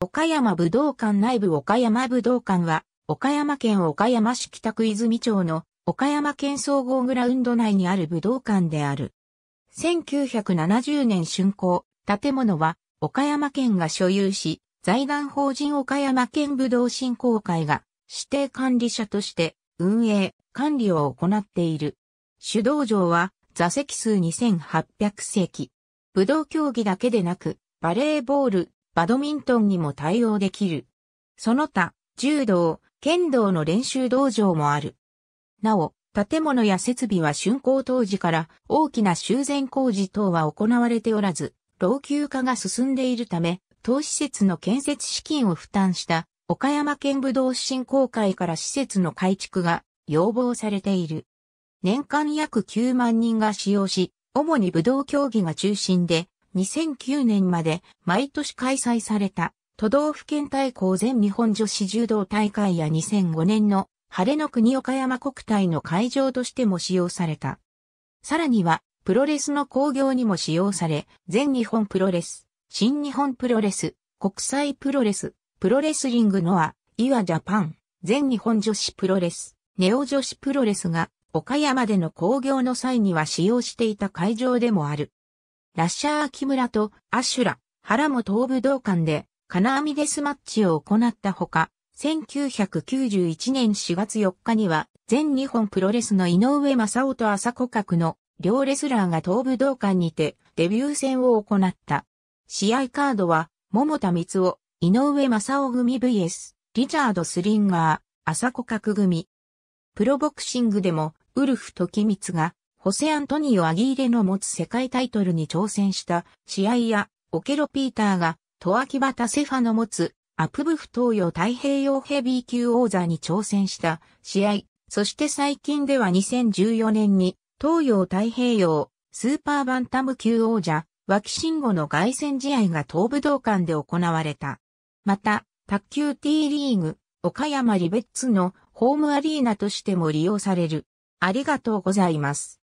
岡山武道館内部岡山武道館は、岡山県岡山市北区泉町の岡山県総合グラウンド内にある武道館である。1970年竣工、建物は岡山県が所有し、財団法人岡山県武道振興会が指定管理者として運営、管理を行っている。主道場は座席数2800席。武道競技だけでなく、バレーボール、バドミントンにも対応できる。その他、柔道、剣道の練習道場もある。なお、建物や設備は竣工当時から大きな修繕工事等は行われておらず、老朽化が進んでいるため、当施設の建設資金を負担した岡山県武道振興会から施設の改築が要望されている。年間約9万人が使用し、主に武道競技が中心で、2009年まで毎年開催された都道府県対抗全日本女子柔道大会や2005年の晴れの国岡山国体の会場としても使用された。さらには、プロレスの興行にも使用され、全日本プロレス、新日本プロレス、国際プロレス、プロレスリングのア、イワジャパン、全日本女子プロレス、ネオ女子プロレスが、岡山での興行の際には使用していた会場でもある。ラッシャーム村とアシュラ、原モ東武道館で金網デスマッチを行ったほか、1991年4月4日には、全日本プロレスの井上正夫と朝子角の両レスラーが東武道館にてデビュー戦を行った。試合カードは、桃田光夫、井上正夫組 VS、リチャード・スリンガー、朝子角組。プロボクシングでも、ウルフ・時光がホセ・アントニオ・アギーレの持つ世界タイトルに挑戦した試合や、オケロ・ピーターが、トアキバ・タセファの持つ、アプブフ東洋太平洋ヘビー級王座に挑戦した試合、そして最近では2014年に、東洋太平洋、スーパーバンタム級王者、脇慎吾の凱旋試合が東武道館で行われた。また、卓球 T リーグ、岡山リベッツのホームアリーナとしても利用される。ありがとうございます。